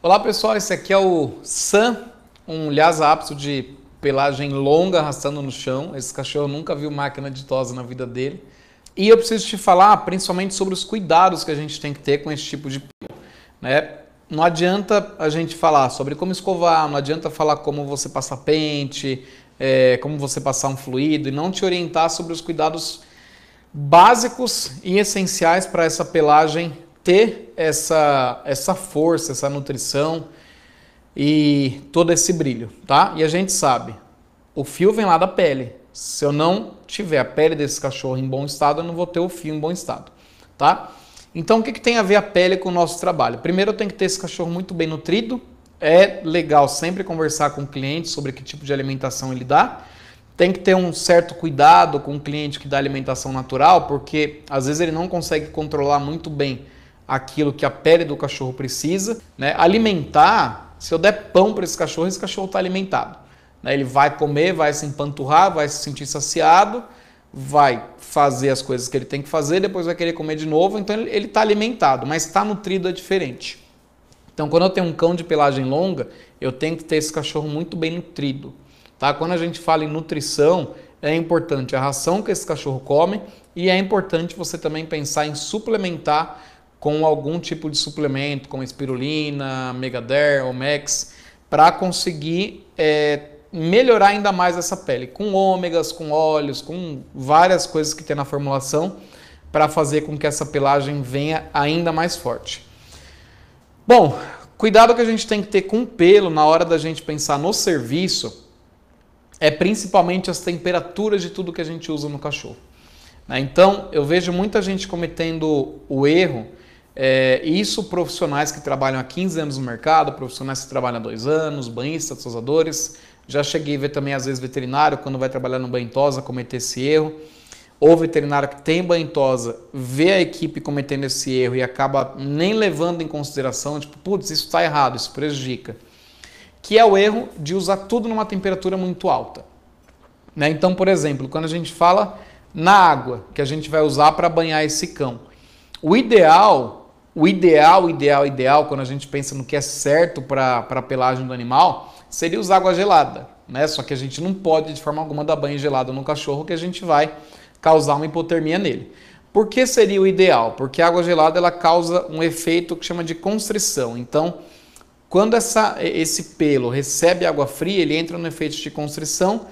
Olá pessoal, esse aqui é o Sam, um lhasa apso de pelagem longa arrastando no chão. Esse cachorro nunca viu máquina ditosa na vida dele. E eu preciso te falar principalmente sobre os cuidados que a gente tem que ter com esse tipo de pio. Né? Não adianta a gente falar sobre como escovar, não adianta falar como você passar pente, é, como você passar um fluido e não te orientar sobre os cuidados básicos e essenciais para essa pelagem ter essa, essa força, essa nutrição e todo esse brilho, tá? E a gente sabe, o fio vem lá da pele. Se eu não tiver a pele desse cachorro em bom estado, eu não vou ter o fio em bom estado, tá? Então, o que, que tem a ver a pele com o nosso trabalho? Primeiro, eu tenho que ter esse cachorro muito bem nutrido. É legal sempre conversar com o cliente sobre que tipo de alimentação ele dá. Tem que ter um certo cuidado com o cliente que dá alimentação natural, porque às vezes ele não consegue controlar muito bem aquilo que a pele do cachorro precisa. Né? Alimentar, se eu der pão para esse cachorro, esse cachorro está alimentado. Né? Ele vai comer, vai se empanturrar, vai se sentir saciado, vai fazer as coisas que ele tem que fazer, depois vai querer comer de novo. Então ele está alimentado, mas está nutrido é diferente. Então, quando eu tenho um cão de pelagem longa, eu tenho que ter esse cachorro muito bem nutrido. Tá? Quando a gente fala em nutrição, é importante a ração que esse cachorro come e é importante você também pensar em suplementar com algum tipo de suplemento, como espirulina, Megader, Omex, para conseguir é, melhorar ainda mais essa pele, com ômegas, com óleos, com várias coisas que tem na formulação, para fazer com que essa pelagem venha ainda mais forte. Bom, cuidado que a gente tem que ter com o pelo na hora da gente pensar no serviço é principalmente as temperaturas de tudo que a gente usa no cachorro. Né? Então, eu vejo muita gente cometendo o erro é, isso profissionais que trabalham há 15 anos no mercado, profissionais que trabalham há dois anos, banhistas, tosadores. Já cheguei a ver também, às vezes, veterinário, quando vai trabalhar no banhosa, cometer esse erro. Ou veterinário que tem banhosa, vê a equipe cometendo esse erro e acaba nem levando em consideração, tipo, putz, isso está errado, isso prejudica. Que é o erro de usar tudo numa temperatura muito alta. Né? Então, por exemplo, quando a gente fala na água que a gente vai usar para banhar esse cão, o ideal o ideal, ideal, ideal, quando a gente pensa no que é certo para a pelagem do animal, seria usar água gelada, né? Só que a gente não pode de forma alguma dar banho gelado no cachorro, que a gente vai causar uma hipotermia nele. Por que seria o ideal? Porque a água gelada ela causa um efeito que chama de constrição. Então, quando essa, esse pelo recebe água fria, ele entra no efeito de constrição,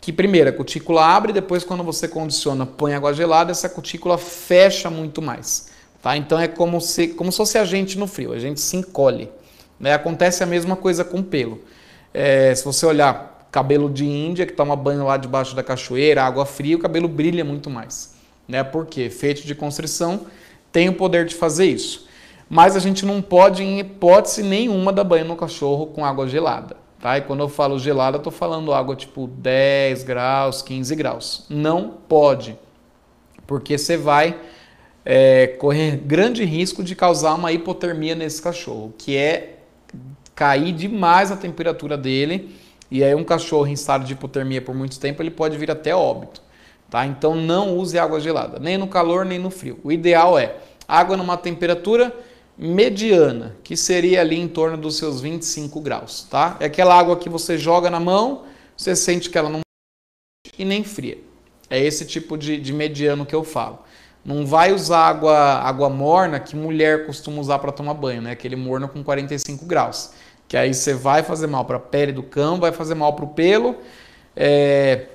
que primeiro a cutícula abre, depois quando você condiciona, põe água gelada, essa cutícula fecha muito mais. Tá? Então é como se, como se fosse a gente no frio, a gente se encolhe. Né? Acontece a mesma coisa com pelo. É, se você olhar cabelo de Índia, que toma banho lá debaixo da cachoeira, água fria, o cabelo brilha muito mais. Né? Porque feito de constrição tem o poder de fazer isso. Mas a gente não pode, em hipótese nenhuma, dar banho no cachorro com água gelada. Tá? E quando eu falo gelada, eu estou falando água tipo 10 graus, 15 graus. Não pode, porque você vai é, correr grande risco de causar uma hipotermia nesse cachorro, que é cair demais a temperatura dele. E aí um cachorro em estado de hipotermia por muito tempo, ele pode vir até óbito, tá? Então não use água gelada, nem no calor, nem no frio. O ideal é água numa temperatura mediana, que seria ali em torno dos seus 25 graus, tá? É aquela água que você joga na mão, você sente que ela não e nem fria. É esse tipo de, de mediano que eu falo. Não vai usar água, água morna que mulher costuma usar para tomar banho, né? Aquele morno com 45 graus. Que aí você vai fazer mal para a pele do cão, vai fazer mal para o pelo. É,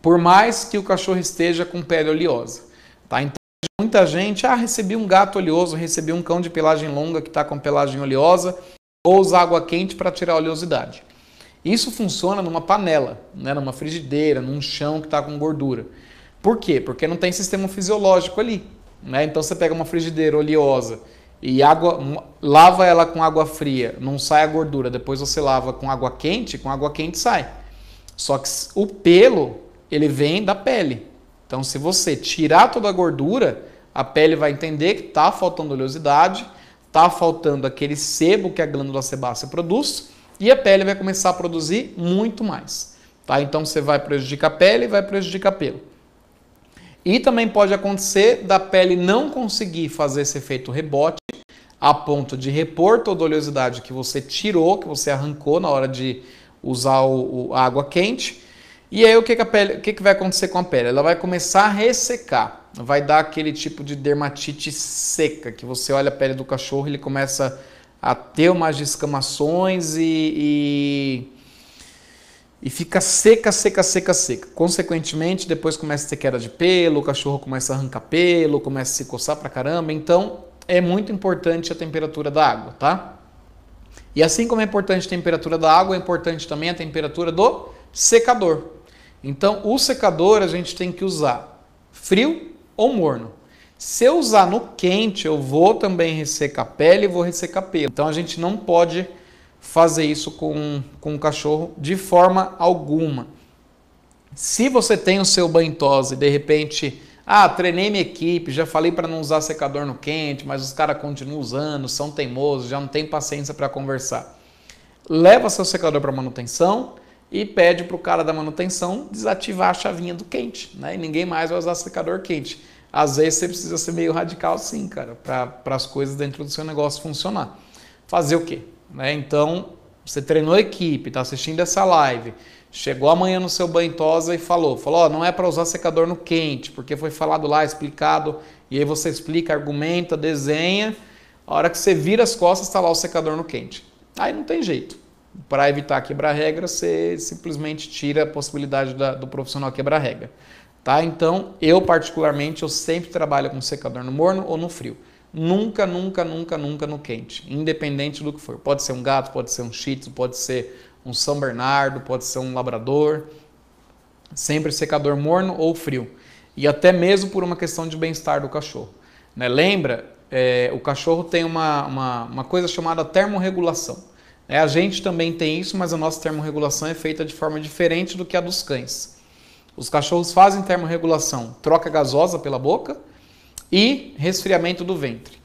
por mais que o cachorro esteja com pele oleosa. Tá? Então, muita gente, ah, recebi um gato oleoso, recebi um cão de pelagem longa que está com pelagem oleosa, ou usar água quente para tirar a oleosidade. Isso funciona numa panela, né? numa frigideira, num chão que está com gordura. Por quê? Porque não tem sistema fisiológico ali. Né? Então você pega uma frigideira oleosa e água, hum, lava ela com água fria, não sai a gordura, depois você lava com água quente, com água quente sai. Só que o pelo, ele vem da pele. Então se você tirar toda a gordura, a pele vai entender que está faltando oleosidade, está faltando aquele sebo que a glândula sebácea produz e a pele vai começar a produzir muito mais. Tá? Então você vai prejudicar a pele e vai prejudicar pelo. E também pode acontecer da pele não conseguir fazer esse efeito rebote a ponto de repor toda a oleosidade que você tirou, que você arrancou na hora de usar o, o a água quente. E aí o que, que a pele, o que, que vai acontecer com a pele? Ela vai começar a ressecar, vai dar aquele tipo de dermatite seca que você olha a pele do cachorro, ele começa a ter umas descamações e, e e fica seca, seca, seca, seca. Consequentemente, depois começa a ter queda de pelo, o cachorro começa a arrancar pelo, começa a se coçar pra caramba. Então, é muito importante a temperatura da água, tá? E assim como é importante a temperatura da água, é importante também a temperatura do secador. Então, o secador a gente tem que usar frio ou morno. Se eu usar no quente, eu vou também ressecar a pele e vou ressecar pelo. Então, a gente não pode fazer isso com, com o cachorro de forma alguma. Se você tem o seu bantose e de repente, ah, treinei minha equipe, já falei para não usar secador no quente, mas os caras continuam usando, são teimosos, já não tem paciência para conversar. Leva seu secador para manutenção e pede para o cara da manutenção desativar a chavinha do quente, né? E ninguém mais vai usar secador quente. Às vezes você precisa ser meio radical sim, cara, para as coisas dentro do seu negócio funcionar. Fazer o quê? Né? Então, você treinou a equipe, está assistindo essa live, chegou amanhã no seu banho tosa e falou, falou, não é para usar secador no quente, porque foi falado lá, explicado, e aí você explica, argumenta, desenha, a hora que você vira as costas está lá o secador no quente. Aí não tem jeito. Para evitar quebrar regra, você simplesmente tira a possibilidade da, do profissional quebrar regra. Tá? Então, eu particularmente, eu sempre trabalho com secador no morno ou no frio nunca, nunca, nunca, nunca no quente, independente do que for. Pode ser um gato, pode ser um shih pode ser um São Bernardo, pode ser um labrador. Sempre secador morno ou frio. E até mesmo por uma questão de bem-estar do cachorro. Né? Lembra, é, o cachorro tem uma, uma, uma coisa chamada termorregulação. Né? A gente também tem isso, mas a nossa termorregulação é feita de forma diferente do que a dos cães. Os cachorros fazem termorregulação, troca gasosa pela boca e resfriamento do ventre.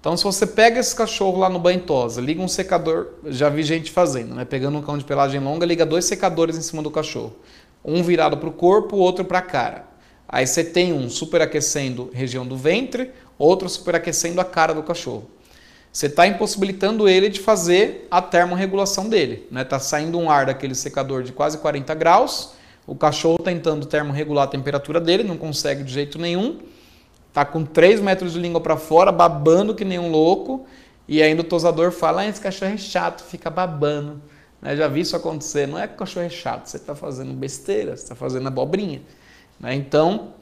Então, se você pega esse cachorro lá no banho tosa, liga um secador, já vi gente fazendo, né? Pegando um cão de pelagem longa, liga dois secadores em cima do cachorro. Um virado para o corpo, outro para a cara. Aí você tem um superaquecendo região do ventre, outro superaquecendo a cara do cachorro. Você está impossibilitando ele de fazer a termorregulação dele. Está né? Tá saindo um ar daquele secador de quase 40 graus, o cachorro tentando termorregular a temperatura dele, não consegue de jeito nenhum tá com 3 metros de língua para fora, babando que nem um louco, e ainda o tosador fala, ah, esse cachorro é chato, fica babando. Né? Já vi isso acontecer, não é que o cachorro é chato, você está fazendo besteira, você está fazendo abobrinha. Né? Então,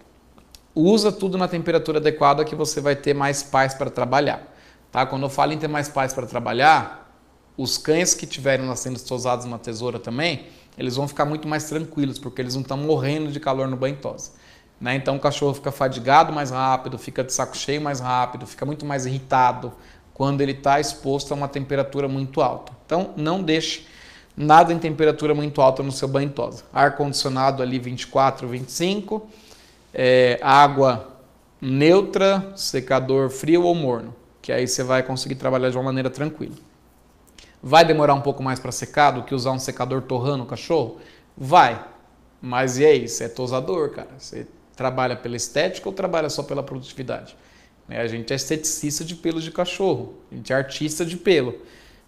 usa tudo na temperatura adequada que você vai ter mais paz para trabalhar. Tá? Quando eu falo em ter mais paz para trabalhar, os cães que tiverem nascendo tosados na tesoura também, eles vão ficar muito mais tranquilos, porque eles não estão morrendo de calor no banho tosa. Né? Então o cachorro fica fadigado mais rápido, fica de saco cheio mais rápido, fica muito mais irritado quando ele está exposto a uma temperatura muito alta. Então não deixe nada em temperatura muito alta no seu banho tosa. Ar condicionado ali 24, 25, é, água neutra, secador frio ou morno, que aí você vai conseguir trabalhar de uma maneira tranquila. Vai demorar um pouco mais para secar do que usar um secador torrando o cachorro? Vai. Mas e aí? Você é tosador, cara. Você trabalha pela estética ou trabalha só pela produtividade? Né, a gente é esteticista de pelo de cachorro, a gente é artista de pelo.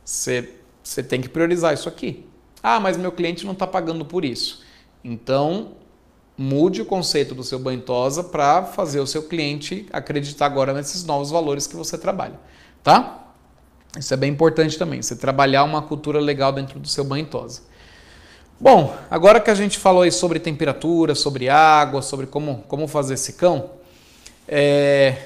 Você, você tem que priorizar isso aqui. Ah, mas meu cliente não está pagando por isso. Então, mude o conceito do seu banho tosa para fazer o seu cliente acreditar agora nesses novos valores que você trabalha, tá? Isso é bem importante também, você trabalhar uma cultura legal dentro do seu banho tosa. Bom, agora que a gente falou aí sobre temperatura, sobre água, sobre como, como fazer esse é,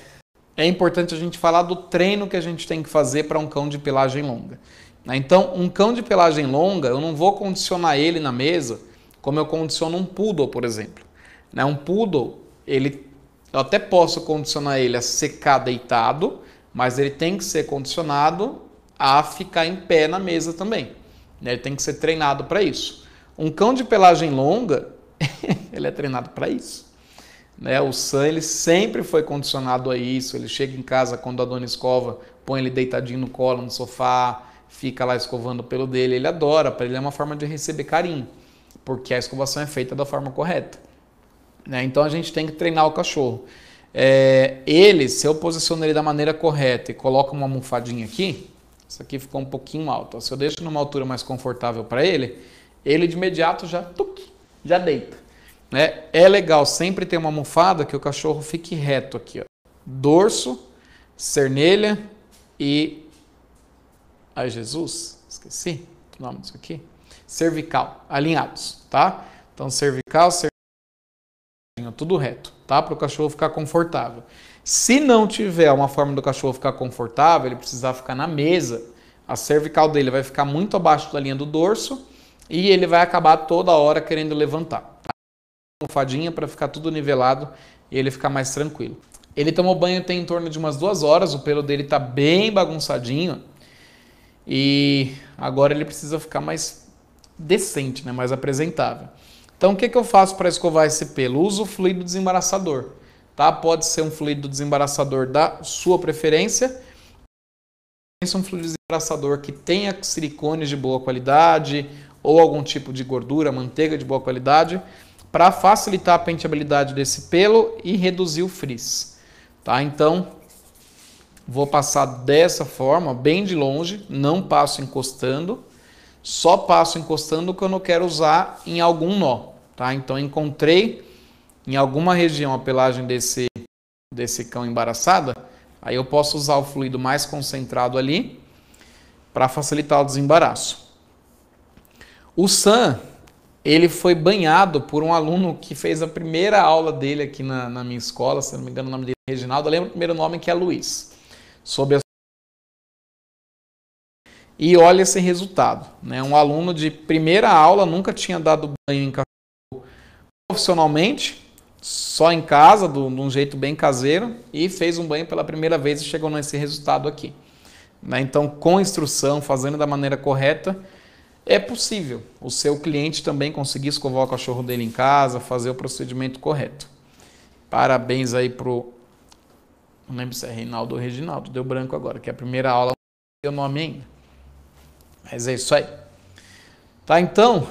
é importante a gente falar do treino que a gente tem que fazer para um cão de pelagem longa. Né? Então, um cão de pelagem longa, eu não vou condicionar ele na mesa como eu condiciono um poodle, por exemplo. Né? Um poodle, ele, eu até posso condicionar ele a secar deitado, mas ele tem que ser condicionado a ficar em pé na mesa também. Né? Ele tem que ser treinado para isso. Um cão de pelagem longa, ele é treinado para isso. Né? O Sam ele sempre foi condicionado a isso. Ele chega em casa quando a dona escova, põe ele deitadinho no colo, no sofá, fica lá escovando o pelo dele. Ele adora, para ele é uma forma de receber carinho, porque a escovação é feita da forma correta. Né? Então a gente tem que treinar o cachorro. É, ele, se eu posiciono ele da maneira correta e coloco uma almofadinha aqui, isso aqui ficou um pouquinho alto. Se eu deixo numa altura mais confortável para ele, ele de imediato já tuc, já deita. Né? É legal sempre ter uma almofada que o cachorro fique reto aqui, ó. dorso, cernelha e... Ai, Jesus, esqueci o nome disso aqui. Cervical, alinhados, tá? Então, cervical, cervical tudo reto, tá? Para o cachorro ficar confortável. Se não tiver uma forma do cachorro ficar confortável, ele precisar ficar na mesa, a cervical dele vai ficar muito abaixo da linha do dorso e ele vai acabar toda hora querendo levantar. Tá? Almofadinha para ficar tudo nivelado e ele ficar mais tranquilo. Ele tomou banho tem em torno de umas duas horas, o pelo dele está bem bagunçadinho e agora ele precisa ficar mais decente, né? mais apresentável. Então o que, que eu faço para escovar esse pelo? Uso o fluido desembaraçador, tá? Pode ser um fluido desembaraçador da sua preferência. Pense um fluido desembaraçador que tenha silicone de boa qualidade, ou algum tipo de gordura, manteiga de boa qualidade, para facilitar a penteabilidade desse pelo e reduzir o frizz. Tá? Então, vou passar dessa forma, bem de longe, não passo encostando, só passo encostando o que eu não quero usar em algum nó. Tá? Então, encontrei em alguma região a pelagem desse, desse cão embaraçada, aí eu posso usar o fluido mais concentrado ali para facilitar o desembaraço. O Sam, ele foi banhado por um aluno que fez a primeira aula dele aqui na, na minha escola, se não me engano o nome dele é Reginaldo, eu lembro o primeiro nome que é Luiz, sobre a... E olha esse resultado, né? Um aluno de primeira aula nunca tinha dado banho em cachorro profissionalmente, só em casa, do, de um jeito bem caseiro, e fez um banho pela primeira vez e chegou nesse resultado aqui. Né? Então, com instrução, fazendo da maneira correta, é possível o seu cliente também conseguir escovar o cachorro dele em casa, fazer o procedimento correto. Parabéns aí pro. Não lembro se é Reinaldo ou Reginaldo, deu branco agora, que é a primeira aula eu nome ainda. Mas é isso aí. Tá, então,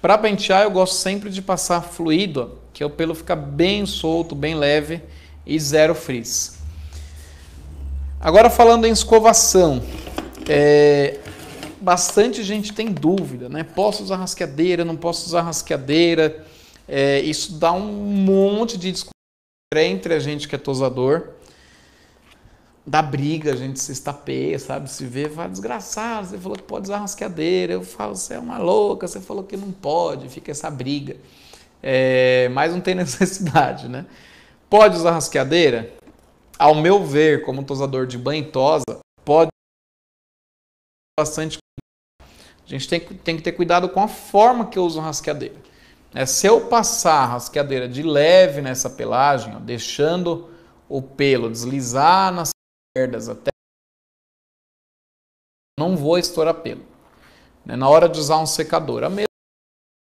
para pentear eu gosto sempre de passar fluido, que é o pelo fica bem solto, bem leve e zero frizz. Agora falando em escovação, é, bastante gente tem dúvida, né? Posso usar rasqueadeira, não posso usar rasqueadeira. É, isso dá um monte de discussão entre a gente que é tosador. Dá briga, a gente se estapeia, sabe? Se vê, vai desgraçado, você falou que pode usar rasqueadeira. Eu falo, você é uma louca, você falou que não pode, fica essa briga. É, mas não tem necessidade, né? Pode usar rasqueadeira? Ao meu ver, como tosador de banho e tosa, bastante A gente tem, tem que ter cuidado com a forma que eu uso a rasqueadeira. É, se eu passar a rasqueadeira de leve nessa pelagem, ó, deixando o pelo deslizar nas perdas até não vou estourar pelo. Né? Na hora de usar um secador, a mesma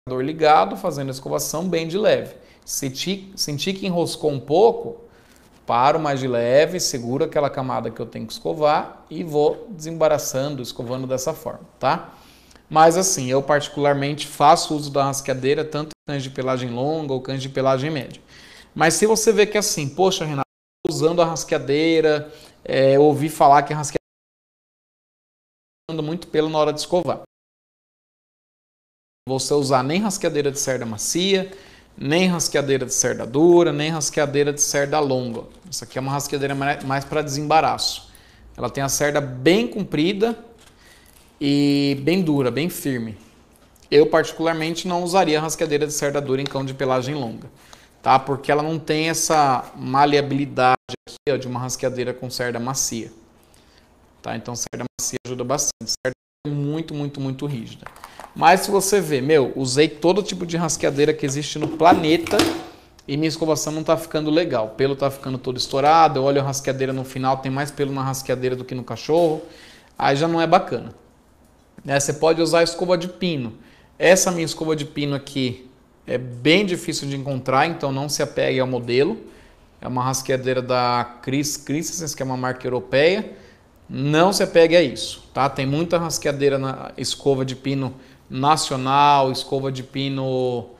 secador ligado, fazendo a escovação bem de leve. Sentir senti que enroscou um pouco, paro mais de leve, seguro aquela camada que eu tenho que escovar e vou desembaraçando, escovando dessa forma, tá? Mas assim, eu particularmente faço uso da rasqueadeira tanto em cães de pelagem longa ou cães de pelagem média. Mas se você vê que assim, poxa, Renato, usando a rasqueadeira, é, ouvi falar que a rascadeira tá muito pelo na hora de escovar. Não usar nem rasqueadeira de cerda macia, nem rasqueadeira de cerda dura, nem rasqueadeira de cerda longa. Essa aqui é uma rasqueadeira mais para desembaraço. Ela tem a cerda bem comprida e bem dura, bem firme. Eu particularmente não usaria rasqueadeira de cerda dura em cão de pelagem longa, tá? Porque ela não tem essa maleabilidade aqui, ó, de uma rasqueadeira com cerda macia. Tá? Então cerda macia ajuda bastante. Cerda é muito, muito, muito rígida. Mas se você vê, meu, usei todo tipo de rasqueadeira que existe no planeta e minha escovação não tá ficando legal. O pelo tá ficando todo estourado, eu olho a rasqueadeira no final, tem mais pelo na rasqueadeira do que no cachorro. Aí já não é bacana. Né? Você pode usar a escova de pino. Essa minha escova de pino aqui é bem difícil de encontrar, então não se apegue ao modelo. É uma rasqueadeira da Chris Christensen, que é uma marca europeia. Não se apegue a isso, tá? Tem muita rasqueadeira na escova de pino nacional, escova de pino uh,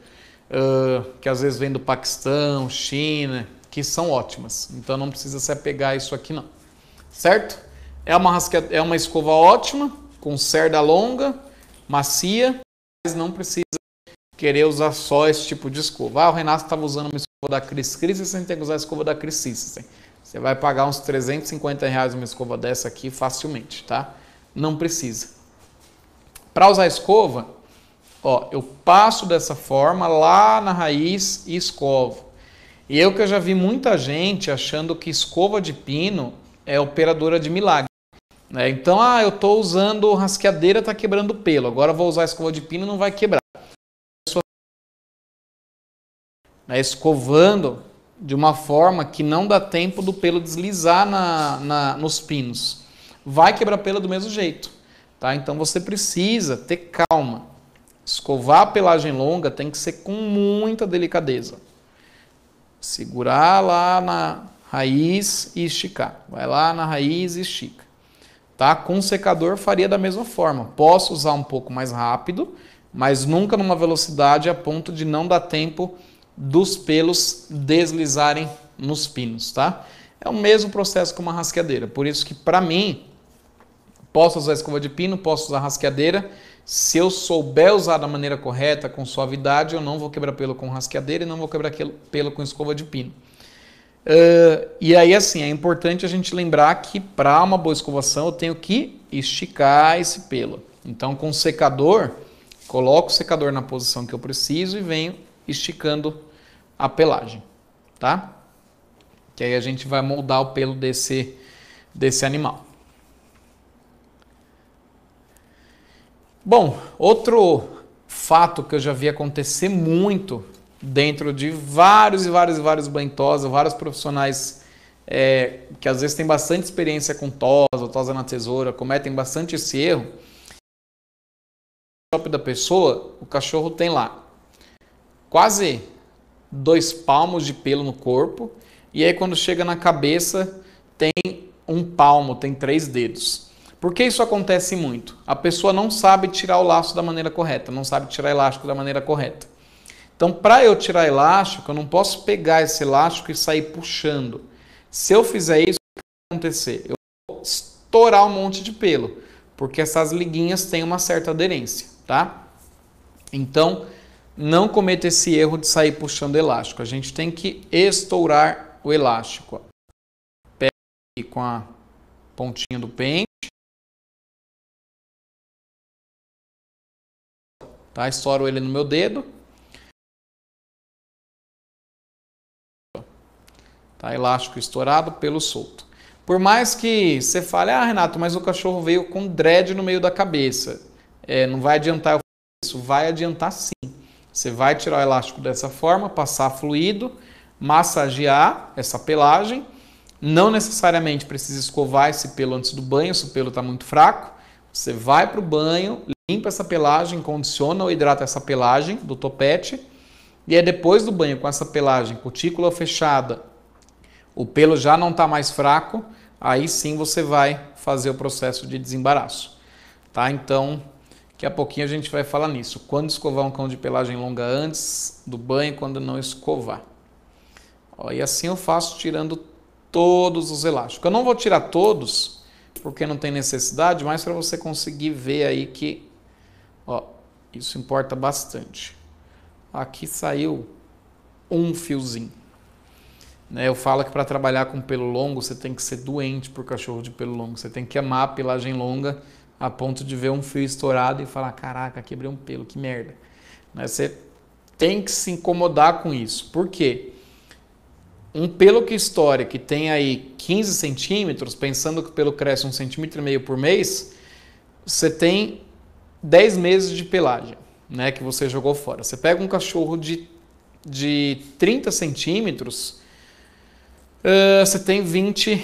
que às vezes vem do Paquistão, China, que são ótimas. Então não precisa se apegar a isso aqui não, certo? É uma, é uma escova ótima, com cerda longa, macia, mas não precisa querer usar só esse tipo de escova. Ah, o Renato estava usando uma escova da Chris você tem que usar a escova da Chris Christensen. Você vai pagar uns 350 reais uma escova dessa aqui facilmente, tá? Não precisa. Para usar a escova, ó, eu passo dessa forma lá na raiz e escovo. E é eu que já vi muita gente achando que escova de pino é operadora de milagre. Né? então, ah, eu estou usando rasqueadeira, está quebrando pelo. Agora vou usar escova de pino, não vai quebrar. Né, escovando de uma forma que não dá tempo do pelo deslizar na, na, nos pinos. Vai quebrar pelo do mesmo jeito. Tá? Então você precisa ter calma. Escovar a pelagem longa tem que ser com muita delicadeza. Segurar lá na raiz e esticar. Vai lá na raiz e estica. Tá? Com secador faria da mesma forma. Posso usar um pouco mais rápido, mas nunca numa velocidade a ponto de não dar tempo dos pelos deslizarem nos pinos, tá? É o mesmo processo com uma rasqueadeira. Por isso que para mim Posso usar escova de pino, posso usar rasqueadeira. Se eu souber usar da maneira correta, com suavidade, eu não vou quebrar pelo com rasqueadeira e não vou quebrar pelo com escova de pino. Uh, e aí, assim, é importante a gente lembrar que para uma boa escovação eu tenho que esticar esse pelo. Então, com o secador, coloco o secador na posição que eu preciso e venho esticando a pelagem, tá? Que aí a gente vai moldar o pelo desse, desse animal. Bom, outro fato que eu já vi acontecer muito dentro de vários e vários e vários bentosa, vários profissionais é, que às vezes têm bastante experiência com tosa, tosa na tesoura, cometem bastante esse erro. No shopping da pessoa, o cachorro tem lá quase dois palmos de pelo no corpo, e aí quando chega na cabeça, tem um palmo, tem três dedos. Por que isso acontece muito? A pessoa não sabe tirar o laço da maneira correta, não sabe tirar elástico da maneira correta. Então, para eu tirar elástico, eu não posso pegar esse elástico e sair puxando. Se eu fizer isso, o que vai acontecer? Eu vou estourar um monte de pelo, porque essas liguinhas têm uma certa aderência, tá? Então, não cometa esse erro de sair puxando elástico. A gente tem que estourar o elástico. Pega aqui com a pontinha do pente Tá? Estouro ele no meu dedo. Tá? Elástico estourado, pelo solto. Por mais que você fale, ah, Renato, mas o cachorro veio com dread no meio da cabeça. É, não vai adiantar eu fazer isso. Vai adiantar sim. Você vai tirar o elástico dessa forma, passar fluido, massagear essa pelagem. Não necessariamente precisa escovar esse pelo antes do banho, se o pelo está muito fraco. Você vai para o banho, limpa essa pelagem, condiciona ou hidrata essa pelagem do topete. E é depois do banho com essa pelagem, cutícula fechada, o pelo já não está mais fraco, aí sim você vai fazer o processo de desembaraço. Tá? Então, daqui a pouquinho a gente vai falar nisso. Quando escovar um cão de pelagem longa antes do banho, quando não escovar. Ó, e assim eu faço tirando todos os elásticos. Eu não vou tirar todos, porque não tem necessidade, mas para você conseguir ver aí que ó, isso importa bastante. Aqui saiu um fiozinho. Né? Eu falo que para trabalhar com pelo longo você tem que ser doente por cachorro de pelo longo, você tem que amar a pelagem longa a ponto de ver um fio estourado e falar: caraca, quebrei um pelo, que merda. Né? Você tem que se incomodar com isso. Por quê? um pelo que história que tem aí 15 centímetros, pensando que o pelo cresce um centímetro e meio por mês, você tem 10 meses de pelagem, né, que você jogou fora. Você pega um cachorro de, de 30 centímetros, uh, você tem 20,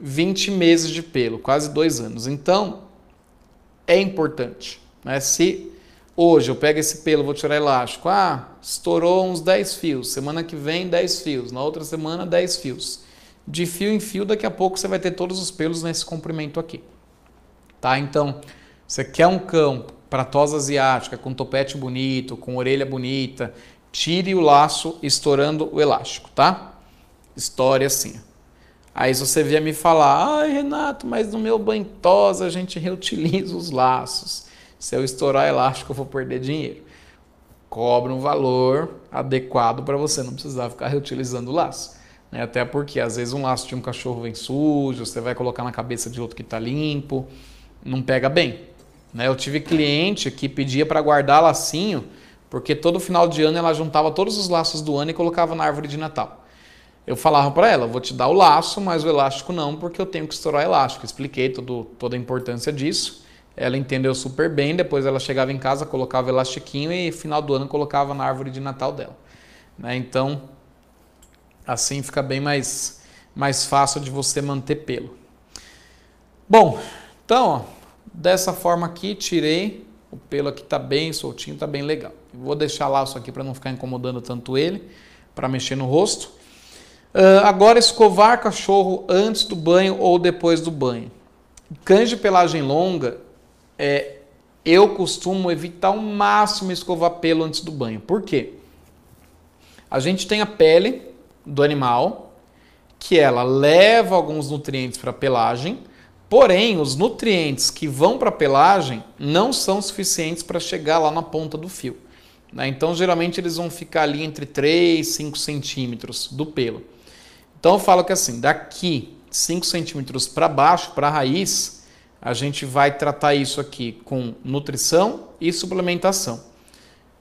20 meses de pelo, quase dois anos. Então, é importante. Né? Se Hoje eu pego esse pelo, vou tirar elástico. Ah, estourou uns 10 fios. Semana que vem, 10 fios. Na outra semana, 10 fios. De fio em fio, daqui a pouco você vai ter todos os pelos nesse comprimento aqui. Tá? Então, você quer um cão para tosa asiática, com topete bonito, com orelha bonita, tire o laço estourando o elástico, tá? História assim. Aí você via me falar, ai Renato, mas no meu banho tosa a gente reutiliza os laços. Se eu estourar elástico, eu vou perder dinheiro. Cobra um valor adequado para você não precisar ficar reutilizando o laço. Né? Até porque às vezes um laço de um cachorro vem sujo, você vai colocar na cabeça de outro que está limpo, não pega bem. Né? Eu tive cliente que pedia para guardar lacinho, porque todo final de ano ela juntava todos os laços do ano e colocava na árvore de Natal. Eu falava para ela, vou te dar o laço, mas o elástico não, porque eu tenho que estourar elástico. Expliquei todo, toda a importância disso. Ela entendeu super bem, depois ela chegava em casa, colocava o elastiquinho e final do ano colocava na árvore de Natal dela. Né? Então, assim fica bem mais, mais fácil de você manter pelo. Bom, então, ó, dessa forma aqui, tirei. O pelo aqui tá bem soltinho, tá bem legal. Vou deixar laço aqui para não ficar incomodando tanto ele, para mexer no rosto. Uh, agora, escovar cachorro antes do banho ou depois do banho. Cães de pelagem longa, é, eu costumo evitar o máximo escovar pelo antes do banho. Por quê? A gente tem a pele do animal, que ela leva alguns nutrientes para a pelagem, porém os nutrientes que vão para a pelagem não são suficientes para chegar lá na ponta do fio. Né? Então, geralmente eles vão ficar ali entre 3 e 5 centímetros do pelo. Então, eu falo que assim, daqui 5 centímetros para baixo, para a raiz, a gente vai tratar isso aqui com nutrição e suplementação.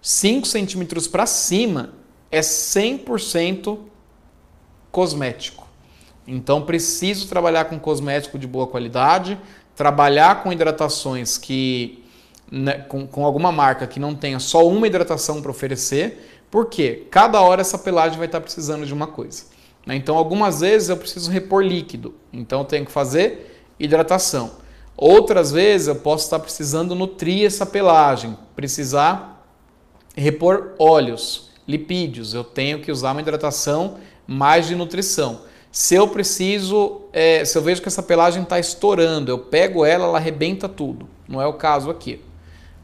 5 centímetros para cima é 100% cosmético. Então preciso trabalhar com cosmético de boa qualidade, trabalhar com hidratações que né, com, com alguma marca que não tenha só uma hidratação para oferecer, porque cada hora essa pelagem vai estar tá precisando de uma coisa. Né? Então algumas vezes eu preciso repor líquido, então eu tenho que fazer hidratação. Outras vezes eu posso estar precisando nutrir essa pelagem, precisar repor óleos, lipídios. Eu tenho que usar uma hidratação mais de nutrição. Se eu preciso, é, se eu vejo que essa pelagem está estourando, eu pego ela, ela arrebenta tudo. Não é o caso aqui.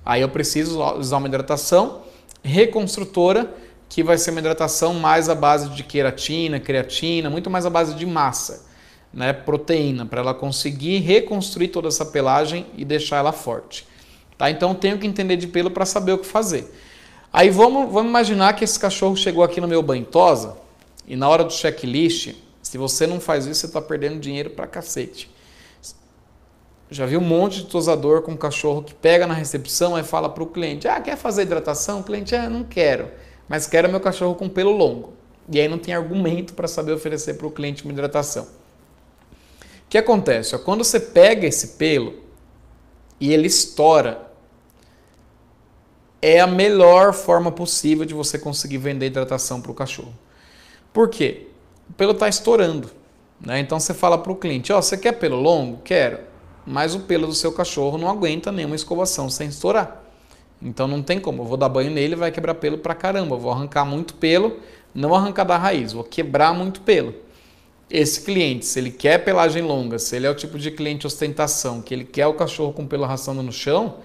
Aí eu preciso usar uma hidratação reconstrutora, que vai ser uma hidratação mais à base de queratina, creatina, muito mais à base de massa né, proteína para ela conseguir reconstruir toda essa pelagem e deixar ela forte. Tá? Então tenho que entender de pelo para saber o que fazer. Aí vamos, vamos imaginar que esse cachorro chegou aqui no meu banhotosa e na hora do checklist, se você não faz isso, você está perdendo dinheiro para cacete. Já vi um monte de tosador com cachorro que pega na recepção e fala para o cliente: Ah, quer fazer hidratação? O cliente: Ah, não quero, mas quero meu cachorro com pelo longo. E aí não tem argumento para saber oferecer para o cliente uma hidratação que acontece? quando você pega esse pelo e ele estoura, é a melhor forma possível de você conseguir vender hidratação para o cachorro. Por quê? O pelo está estourando. Né? Então você fala para o cliente: ó, oh, você quer pelo longo? Quero. Mas o pelo do seu cachorro não aguenta nenhuma escovação sem estourar. Então não tem como. Eu vou dar banho nele, vai quebrar pelo para caramba. Eu vou arrancar muito pelo, não arrancar da raiz, vou quebrar muito pelo esse cliente, se ele quer pelagem longa, se ele é o tipo de cliente ostentação, que ele quer o cachorro com pelo raçando no chão,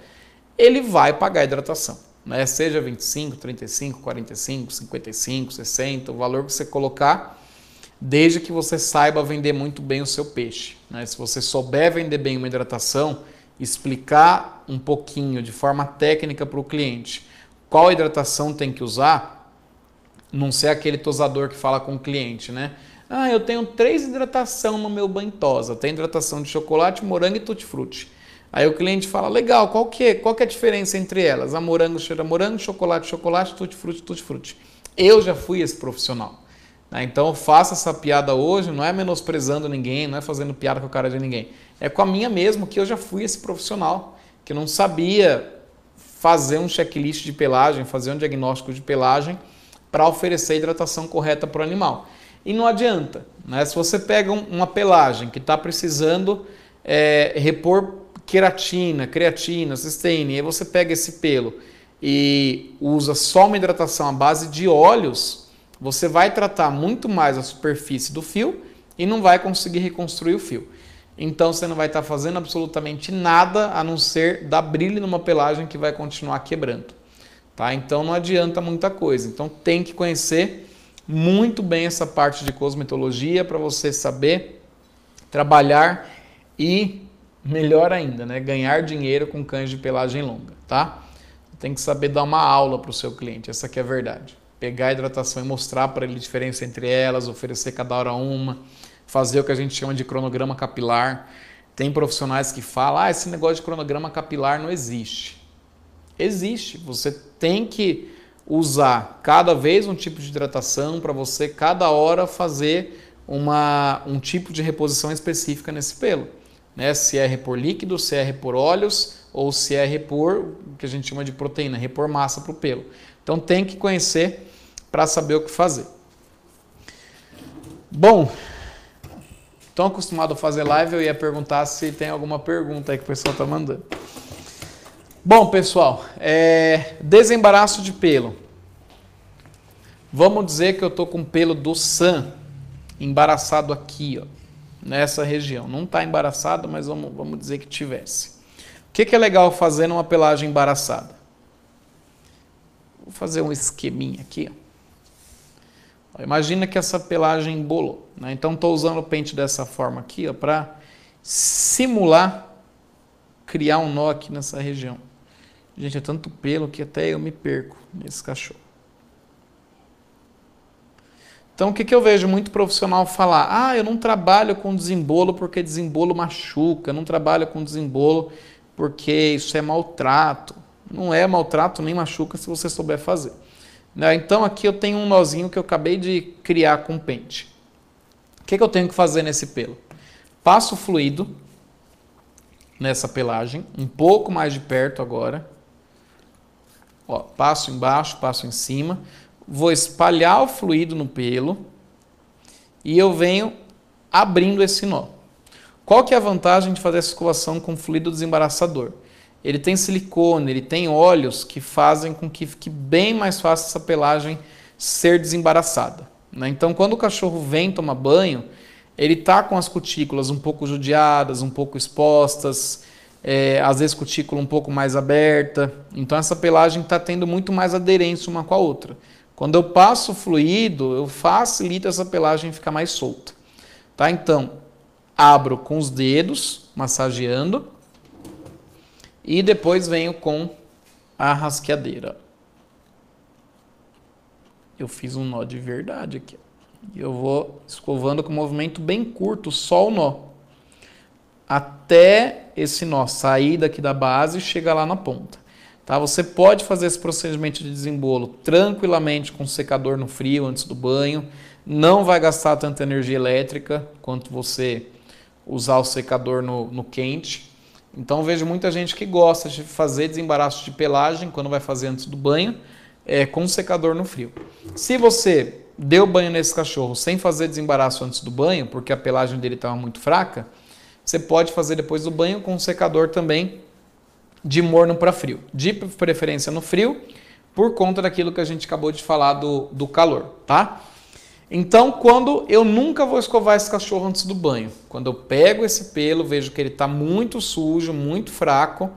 ele vai pagar a hidratação. Né? Seja 25, 35, 45, 55, 60, o valor que você colocar, desde que você saiba vender muito bem o seu peixe. Né? Se você souber vender bem uma hidratação, explicar um pouquinho de forma técnica para o cliente qual hidratação tem que usar, não ser aquele tosador que fala com o cliente, né? Ah, eu tenho três hidratação no meu banho Tem hidratação de chocolate, morango e tutti-frutti. Aí o cliente fala, legal, qual que, é? qual que é a diferença entre elas? A ah, morango cheira morango, chocolate, chocolate, tutti-frutti, tutti-frutti. Eu já fui esse profissional. Né? Então faça essa piada hoje, não é menosprezando ninguém, não é fazendo piada com a cara de ninguém. É com a minha mesmo que eu já fui esse profissional, que não sabia fazer um checklist de pelagem, fazer um diagnóstico de pelagem para oferecer a hidratação correta para o animal e não adianta. Né? Se você pega uma pelagem que está precisando é, repor queratina, creatina, cisteína, e aí você pega esse pelo e usa só uma hidratação à base de óleos, você vai tratar muito mais a superfície do fio e não vai conseguir reconstruir o fio. Então você não vai estar tá fazendo absolutamente nada a não ser dar brilho numa pelagem que vai continuar quebrando. Tá? Então não adianta muita coisa. Então tem que conhecer muito bem essa parte de cosmetologia para você saber trabalhar e melhor ainda, né, ganhar dinheiro com cães de pelagem longa, tá? Tem que saber dar uma aula para o seu cliente, essa que é a verdade. Pegar a hidratação e mostrar para ele a diferença entre elas, oferecer cada hora uma, fazer o que a gente chama de cronograma capilar. Tem profissionais que falam: "Ah, esse negócio de cronograma capilar não existe". Existe, você tem que usar cada vez um tipo de hidratação para você, cada hora fazer uma, um tipo de reposição específica nesse pelo. Né? Se é repor líquido, se é repor óleos ou se é repor o que a gente chama de proteína, repor massa para o pelo. Então tem que conhecer para saber o que fazer. Bom, tão acostumado a fazer live, eu ia perguntar se tem alguma pergunta aí que o pessoal está mandando. Bom, pessoal, é... desembaraço de pelo. Vamos dizer que eu estou com pelo do Sam embaraçado aqui, ó, nessa região. Não está embaraçado, mas vamos, vamos dizer que tivesse. O que, que é legal fazer numa pelagem embaraçada? Vou fazer um esqueminha aqui. Ó. Imagina que essa pelagem embolou. Né? Então, estou usando o pente dessa forma aqui para simular criar um nó aqui nessa região. Gente, é tanto pelo que até eu me perco nesse cachorro. Então, o que, que eu vejo muito profissional falar? Ah, eu não trabalho com desembolo porque desembolo machuca, eu não trabalho com desembolo porque isso é maltrato. Não é maltrato nem machuca se você souber fazer. Né? Então, aqui eu tenho um nozinho que eu acabei de criar com pente. O que, que eu tenho que fazer nesse pelo? Passo fluido nessa pelagem, um pouco mais de perto agora Ó, passo embaixo, passo em cima. Vou espalhar o fluido no pelo e eu venho abrindo esse nó. Qual que é a vantagem de fazer a circulação com fluido desembaraçador? Ele tem silicone, ele tem óleos que fazem com que fique bem mais fácil essa pelagem ser desembaraçada. Né? Então, quando o cachorro vem tomar banho, ele está com as cutículas um pouco judiadas, um pouco expostas, é, às vezes cutícula um pouco mais aberta. Então essa pelagem está tendo muito mais aderência uma com a outra. Quando eu passo fluido, eu facilito essa pelagem ficar mais solta. Tá? Então, abro com os dedos, massageando, e depois venho com a rasqueadeira. Eu fiz um nó de verdade aqui. e Eu vou escovando com um movimento bem curto, só o nó até esse nó sair daqui da base e chegar lá na ponta. Tá? Você pode fazer esse procedimento de desembolo tranquilamente com um secador no frio antes do banho. Não vai gastar tanta energia elétrica quanto você usar o secador no, no quente. Então vejo muita gente que gosta de fazer desembaraço de pelagem quando vai fazer antes do banho é, com um secador no frio. Se você deu banho nesse cachorro sem fazer desembaraço antes do banho, porque a pelagem dele estava muito fraca, você pode fazer depois do banho com um secador também de morno para frio. De preferência no frio, por conta daquilo que a gente acabou de falar do, do calor, tá? Então, quando eu nunca vou escovar esse cachorro antes do banho, quando eu pego esse pelo, vejo que ele está muito sujo, muito fraco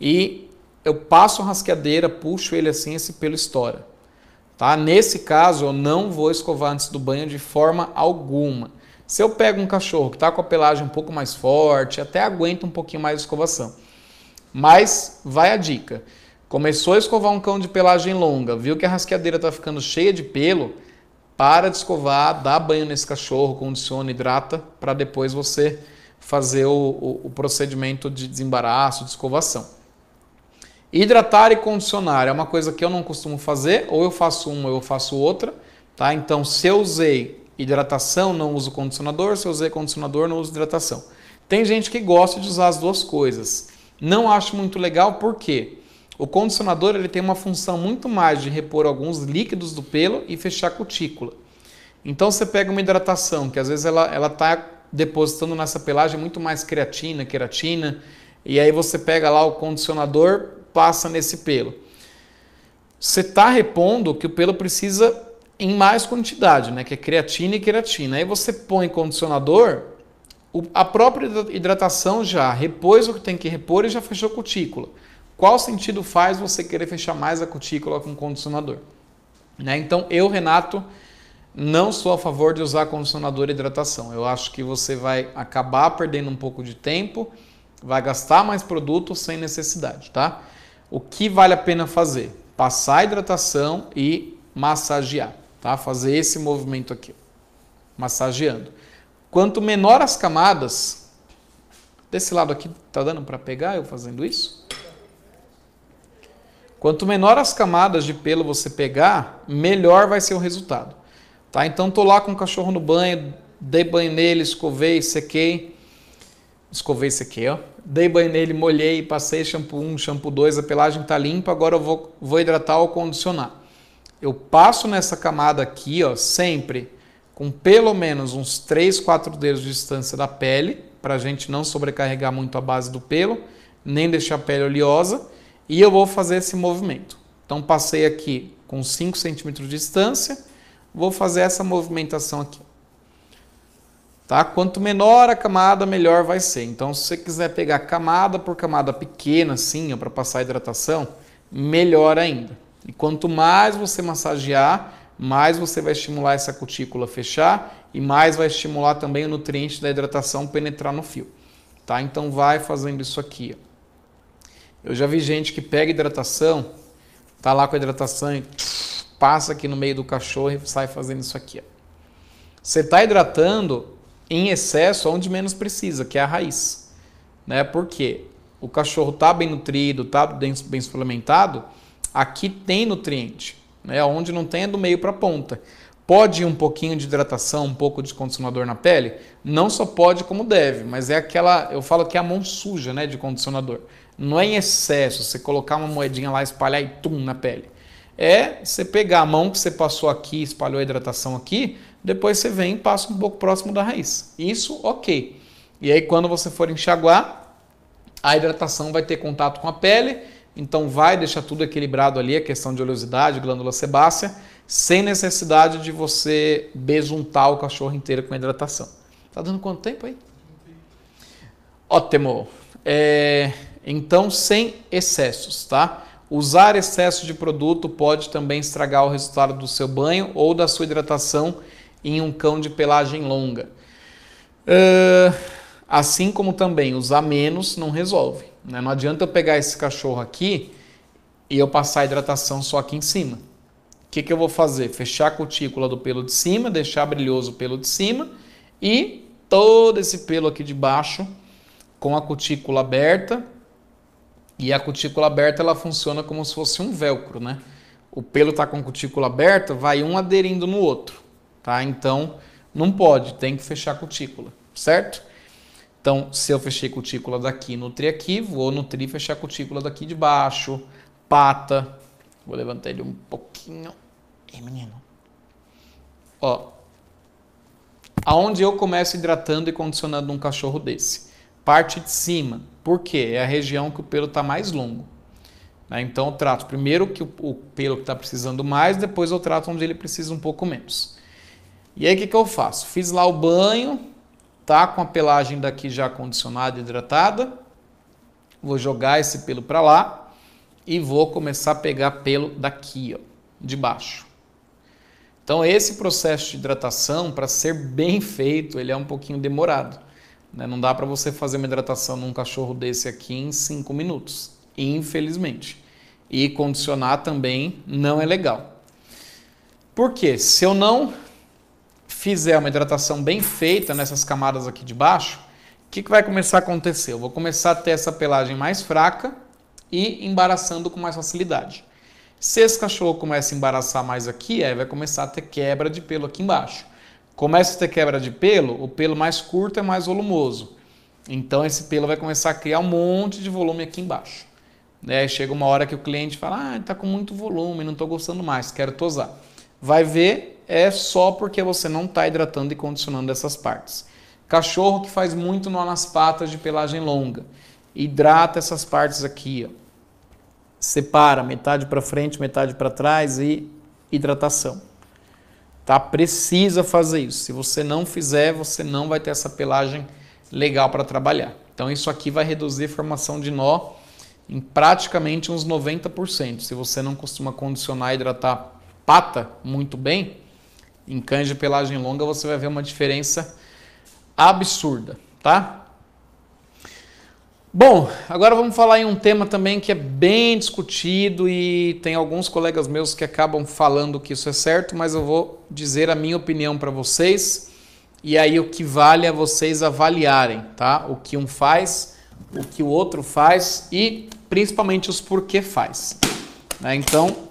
e eu passo a rasqueadeira, puxo ele assim, esse pelo estoura. Tá? Nesse caso, eu não vou escovar antes do banho de forma alguma. Se eu pego um cachorro que está com a pelagem um pouco mais forte, até aguenta um pouquinho mais de escovação. Mas vai a dica. Começou a escovar um cão de pelagem longa, viu que a rasqueadeira está ficando cheia de pelo, para de escovar, dá banho nesse cachorro, condiciona, hidrata, para depois você fazer o, o, o, procedimento de desembaraço, de escovação. Hidratar e condicionar é uma coisa que eu não costumo fazer, ou eu faço uma ou eu faço outra, tá? Então, se eu usei hidratação, não uso condicionador. Se eu usei condicionador, não uso hidratação. Tem gente que gosta de usar as duas coisas. Não acho muito legal porque o condicionador ele tem uma função muito mais de repor alguns líquidos do pelo e fechar a cutícula. Então você pega uma hidratação que às vezes ela ela está depositando nessa pelagem muito mais creatina, queratina, e aí você pega lá o condicionador, passa nesse pelo. Você está repondo que o pelo precisa em mais quantidade, né? Que é creatina e queratina. Aí você põe condicionador, a própria hidratação já repôs o que tem que repor e já fechou a cutícula. Qual sentido faz você querer fechar mais a cutícula com condicionador? Né? Então, eu, Renato, não sou a favor de usar condicionador e hidratação. Eu acho que você vai acabar perdendo um pouco de tempo, vai gastar mais produto sem necessidade, tá? O que vale a pena fazer? Passar a hidratação e massagear tá? Fazer esse movimento aqui, massageando. Quanto menor as camadas, desse lado aqui tá dando para pegar eu fazendo isso? Quanto menor as camadas de pelo você pegar, melhor vai ser o resultado. Tá? Então tô lá com o cachorro no banho, dei banho nele, escovei, sequei. Escovei sequei, ó. Dei banho nele, molhei, passei shampoo 1, shampoo 2, a pelagem tá limpa, agora eu vou, vou hidratar ou condicionar. Eu passo nessa camada aqui, ó, sempre com pelo menos uns 3, 4 dedos de distância da pele, para a gente não sobrecarregar muito a base do pelo, nem deixar a pele oleosa, e eu vou fazer esse movimento. Então passei aqui com 5 centímetros de distância, vou fazer essa movimentação aqui. Tá? Quanto menor a camada, melhor vai ser. Então, se você quiser pegar camada por camada pequena, assim, para passar a hidratação, melhor ainda. E quanto mais você massagear, mais você vai estimular essa cutícula fechar e mais vai estimular também o nutriente da hidratação penetrar no fio. Tá? Então vai fazendo isso aqui. Ó. Eu já vi gente que pega hidratação, tá lá com a hidratação e passa aqui no meio do cachorro e sai fazendo isso aqui. Ó. Você está hidratando em excesso onde menos precisa, que é a raiz. Né? Porque o cachorro está bem nutrido, está bem suplementado, Aqui tem nutriente, né? Onde não tem é do meio para a ponta. Pode ir um pouquinho de hidratação, um pouco de condicionador na pele? Não só pode como deve, mas é aquela, eu falo que é a mão suja, né, de condicionador. Não é em excesso, você colocar uma moedinha lá, espalhar e tum na pele. É você pegar a mão que você passou aqui, espalhou a hidratação aqui, depois você vem e passa um pouco próximo da raiz. Isso, ok. E aí quando você for enxaguar, a hidratação vai ter contato com a pele, então vai deixar tudo equilibrado ali, a questão de oleosidade, glândula sebácea, sem necessidade de você besuntar o cachorro inteiro com hidratação. Tá dando quanto tempo aí? Ótimo. É, então, sem excessos, tá? Usar excesso de produto pode também estragar o resultado do seu banho ou da sua hidratação em um cão de pelagem longa. Uh, assim como também usar menos não resolve. Né? Não adianta eu pegar esse cachorro aqui e eu passar a hidratação só aqui em cima. O que, que eu vou fazer? Fechar a cutícula do pelo de cima, deixar brilhoso o pelo de cima e todo esse pelo aqui de baixo com a cutícula aberta. E a cutícula aberta ela funciona como se fosse um velcro, né? O pelo está com a cutícula aberta, vai um aderindo no outro, tá? Então não pode, tem que fechar a cutícula, certo? Então, se eu fechei cutícula daqui, nutri aqui, vou nutrir fechar cutícula daqui de baixo, pata. Vou levantar ele um pouquinho. E menino. Ó. Aonde eu começo hidratando e condicionando um cachorro desse? Parte de cima. Por quê? É a região que o pelo está mais longo. Né? Então eu trato primeiro que o, o pelo que está precisando mais, depois eu trato onde ele precisa um pouco menos. E aí o que, que eu faço? Fiz lá o banho, tá com a pelagem daqui já condicionada, hidratada. Vou jogar esse pelo para lá e vou começar a pegar pelo daqui, ó, de baixo. Então esse processo de hidratação, para ser bem feito, ele é um pouquinho demorado. Né? Não dá para você fazer uma hidratação num cachorro desse aqui em 5 minutos, infelizmente. E condicionar também não é legal. Porque se eu não fizer uma hidratação bem feita nessas camadas aqui de baixo, o que, que vai começar a acontecer? Eu vou começar a ter essa pelagem mais fraca e embaraçando com mais facilidade. Se esse cachorro começa a embaraçar mais aqui, aí vai começar a ter quebra de pelo aqui embaixo. Começa a ter quebra de pelo, o pelo mais curto é mais volumoso. Então esse pelo vai começar a criar um monte de volume aqui embaixo. Né? Chega uma hora que o cliente fala, ah, está com muito volume, não estou gostando mais, quero tosar. Vai ver, é só porque você não está hidratando e condicionando essas partes. Cachorro que faz muito nó nas patas de pelagem longa. Hidrata essas partes aqui, ó. Separa metade para frente, metade para trás e hidratação. Tá? Precisa fazer isso. Se você não fizer, você não vai ter essa pelagem legal para trabalhar. Então isso aqui vai reduzir a formação de nó em praticamente uns 90%. Se você não costuma condicionar e hidratar pata muito bem, em cães de pelagem longa, você vai ver uma diferença absurda, tá? Bom, agora vamos falar em um tema também que é bem discutido e tem alguns colegas meus que acabam falando que isso é certo, mas eu vou dizer a minha opinião para vocês e aí o que vale é vocês avaliarem, tá? O que um faz, o que o outro faz e principalmente os porquê faz. Né? Então,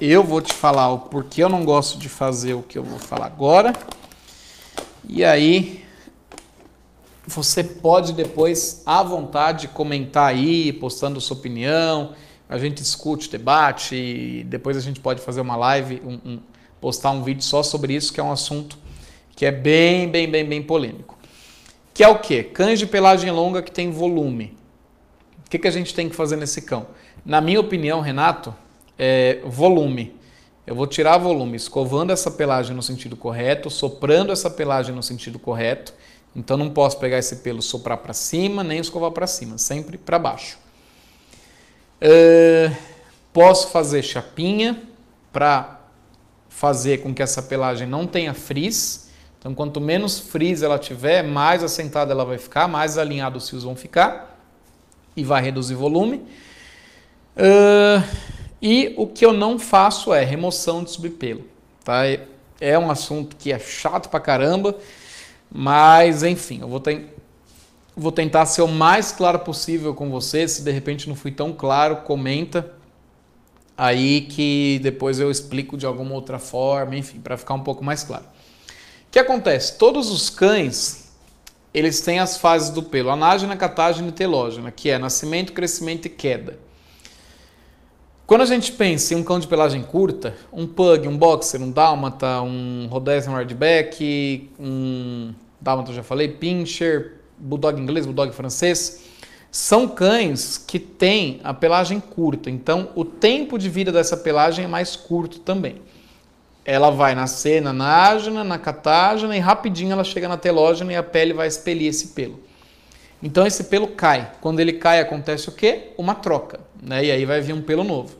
eu vou te falar o porquê eu não gosto de fazer o que eu vou falar agora. E aí você pode depois, à vontade, comentar aí, postando sua opinião. A gente discute, debate, e depois a gente pode fazer uma live, um, um, postar um vídeo só sobre isso, que é um assunto que é bem, bem, bem, bem polêmico. Que é o quê? Cães de pelagem longa que tem volume. O que, que a gente tem que fazer nesse cão? Na minha opinião, Renato, é, volume. Eu vou tirar volume, escovando essa pelagem no sentido correto, soprando essa pelagem no sentido correto. Então não posso pegar esse pelo soprar para cima, nem escovar para cima, sempre para baixo. Uh, posso fazer chapinha para fazer com que essa pelagem não tenha frizz. Então quanto menos frizz ela tiver, mais assentada ela vai ficar, mais alinhados os fios vão ficar e vai reduzir volume. Uh, e o que eu não faço é remoção de subpelo. Tá? É um assunto que é chato pra caramba, mas enfim, eu vou, vou tentar ser o mais claro possível com você. Se de repente não fui tão claro, comenta aí que depois eu explico de alguma outra forma, enfim, para ficar um pouco mais claro. O que acontece? Todos os cães, eles têm as fases do pelo, anágena, catágena e telógena, que é nascimento, crescimento e queda. Quando a gente pensa em um cão de pelagem curta, um pug, um boxer, um dálmata, um rhodesian hardback, um dálmata, eu já falei, pincher, bulldog inglês, bulldog francês, são cães que têm a pelagem curta. Então, o tempo de vida dessa pelagem é mais curto também. Ela vai nascer na nágena, na catágena e rapidinho ela chega na telógena e a pele vai expelir esse pelo. Então, esse pelo cai. Quando ele cai, acontece o quê? Uma troca né? E aí vai vir um pelo novo.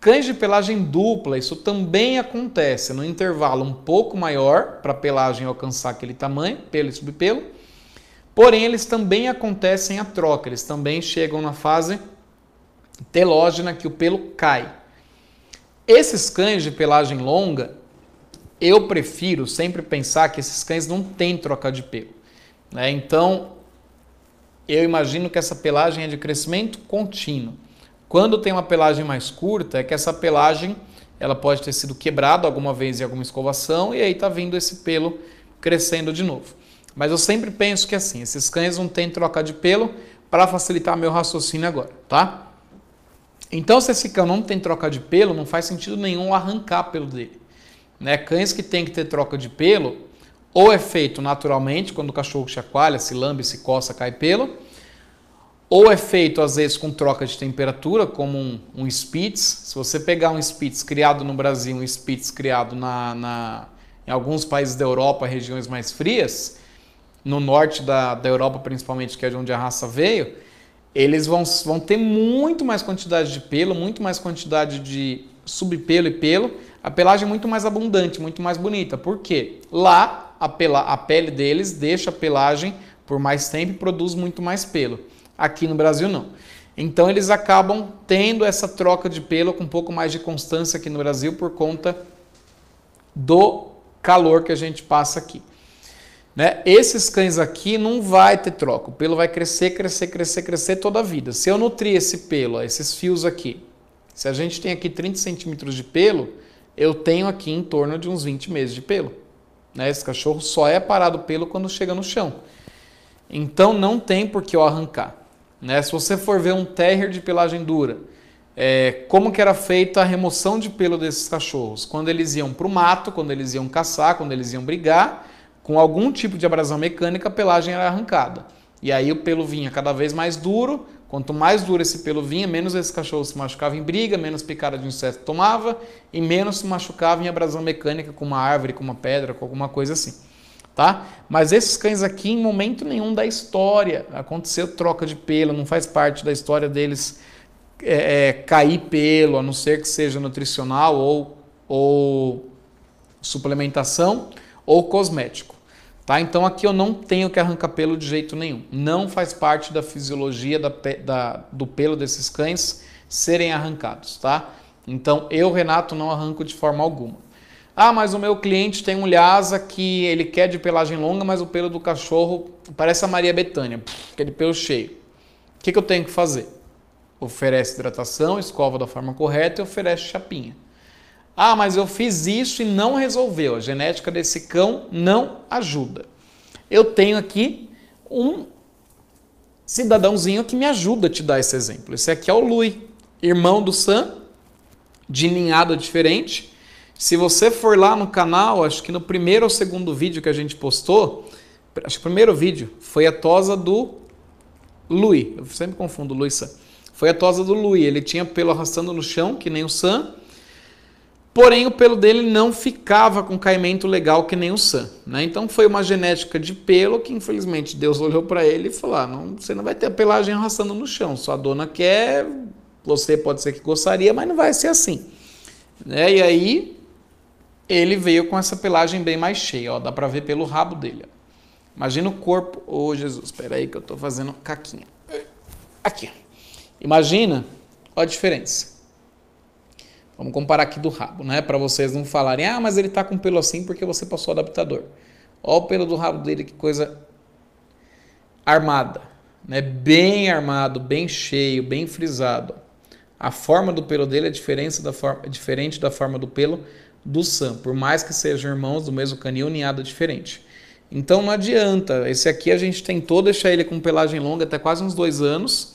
Cães de pelagem dupla, isso também acontece no intervalo um pouco maior para a pelagem alcançar aquele tamanho, pelo e subpelo. Porém, eles também acontecem a troca, eles também chegam na fase telógena que o pelo cai. Esses cães de pelagem longa, eu prefiro sempre pensar que esses cães não têm troca de pelo. Né? Então, eu imagino que essa pelagem é de crescimento contínuo. Quando tem uma pelagem mais curta, é que essa pelagem ela pode ter sido quebrada alguma vez em alguma escovação e aí está vindo esse pelo crescendo de novo. Mas eu sempre penso que é assim, esses cães não têm troca de pelo para facilitar meu raciocínio agora, tá? Então, se esse cão não tem troca de pelo, não faz sentido nenhum arrancar pelo dele. Né? Cães que têm que ter troca de pelo, ou é feito naturalmente, quando o cachorro chacoalha, se lambe, se coça, cai pelo, ou é feito às vezes com troca de temperatura, como um, um Spitz. Se você pegar um Spitz criado no Brasil, um Spitz criado na, na em alguns países da Europa, regiões mais frias, no norte da, da Europa principalmente, que é de onde a raça veio, eles vão, vão ter muito mais quantidade de pelo, muito mais quantidade de subpelo e pelo. A pelagem é muito mais abundante, muito mais bonita. Por quê? Lá, a, pela, a pele deles deixa a pelagem por mais tempo e produz muito mais pelo. Aqui no Brasil não. Então eles acabam tendo essa troca de pelo com um pouco mais de constância aqui no Brasil por conta do calor que a gente passa aqui. Né? Esses cães aqui não vai ter troca. O pelo vai crescer, crescer, crescer, crescer toda a vida. Se eu nutrir esse pelo, esses fios aqui, se a gente tem aqui 30 centímetros de pelo, eu tenho aqui em torno de uns 20 meses de pelo. Né? Esse cachorro só é parado pelo quando chega no chão. Então não tem por que eu arrancar. Né? Se você for ver um terrier de pelagem dura, é, como que era feita a remoção de pelo desses cachorros? Quando eles iam para o mato, quando eles iam caçar, quando eles iam brigar, com algum tipo de abrasão mecânica, a pelagem era arrancada. E aí o pelo vinha cada vez mais duro. Quanto mais duro esse pelo vinha, menos esse cachorro se machucava em briga, menos picada de inseto tomava e menos se machucava em abrasão mecânica com uma árvore, com uma pedra, com alguma coisa assim tá? Mas esses cães aqui, em momento nenhum da história, aconteceu troca de pelo, não faz parte da história deles é, é, cair pelo, a não ser que seja nutricional ou, ou suplementação ou cosmético. Tá? Então aqui eu não tenho que arrancar pelo de jeito nenhum. Não faz parte da fisiologia da, da, do pelo desses cães serem arrancados, tá? Então eu, Renato, não arranco de forma alguma. Ah, mas o meu cliente tem um lhasa que ele quer de pelagem longa, mas o pelo do cachorro parece a Maria Bethânia, aquele pelo cheio. O que, que eu tenho que fazer? Oferece hidratação, escova da forma correta e oferece chapinha. Ah, mas eu fiz isso e não resolveu. A genética desse cão não ajuda. Eu tenho aqui um cidadãozinho que me ajuda a te dar esse exemplo. Esse aqui é o Lui, irmão do Sam, de ninhada diferente, se você for lá no canal, acho que no primeiro ou segundo vídeo que a gente postou, acho que o primeiro vídeo foi a tosa do Lui. Eu sempre confundo Lui San. Foi a tosa do Lui. Ele tinha pelo arrastando no chão, que nem o San. Porém, o pelo dele não ficava com caimento legal que nem o Sam. Né? Então, foi uma genética de pelo que, infelizmente, Deus olhou para ele e falou: ah, não, Você não vai ter a pelagem arrastando no chão. Sua dona quer, você pode ser que gostaria, mas não vai ser assim. Né? E aí, ele veio com essa pelagem bem mais cheia, ó, dá para ver pelo rabo dele. Ó. Imagina o corpo. Ô oh, Jesus, espera aí que eu estou fazendo caquinha. Aqui. Imagina ó, a diferença. Vamos comparar aqui do rabo, né? Para vocês não falarem, ah, mas ele está com pelo assim porque você passou o adaptador. Ó o pelo do rabo dele, que coisa armada, né? Bem armado, bem cheio, bem frisado. A forma do pelo dele é diferente da forma, diferente da forma do pelo do Sam, por mais que sejam irmãos do mesmo canil, ninhada diferente. Então não adianta. Esse aqui a gente tentou deixar ele com pelagem longa até quase uns dois anos,